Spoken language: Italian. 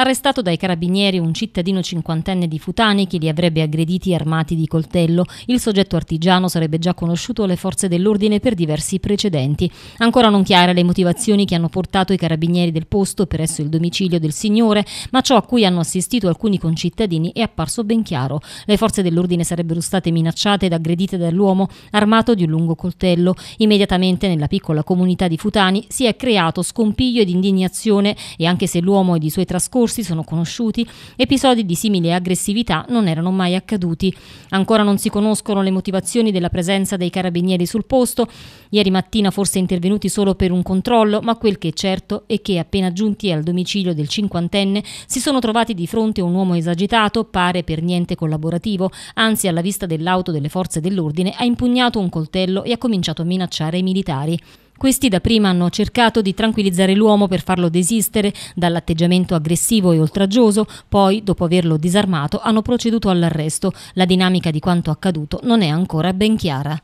Arrestato dai carabinieri un cittadino cinquantenne di Futani che li avrebbe aggrediti armati di coltello. Il soggetto artigiano sarebbe già conosciuto alle forze dell'ordine per diversi precedenti. Ancora non chiare le motivazioni che hanno portato i carabinieri del posto presso il domicilio del signore, ma ciò a cui hanno assistito alcuni concittadini è apparso ben chiaro. Le forze dell'ordine sarebbero state minacciate ed aggredite dall'uomo armato di un lungo coltello. Immediatamente nella piccola comunità di Futani si è creato scompiglio ed indignazione e anche se l'uomo ed i suoi trascorsi corsi sono conosciuti, episodi di simile aggressività non erano mai accaduti. Ancora non si conoscono le motivazioni della presenza dei carabinieri sul posto, ieri mattina forse intervenuti solo per un controllo, ma quel che è certo è che appena giunti al domicilio del cinquantenne si sono trovati di fronte a un uomo esagitato, pare per niente collaborativo, anzi alla vista dell'auto delle forze dell'ordine ha impugnato un coltello e ha cominciato a minacciare i militari. Questi dapprima hanno cercato di tranquillizzare l'uomo per farlo desistere dall'atteggiamento aggressivo e oltraggioso, poi, dopo averlo disarmato, hanno proceduto all'arresto. La dinamica di quanto accaduto non è ancora ben chiara.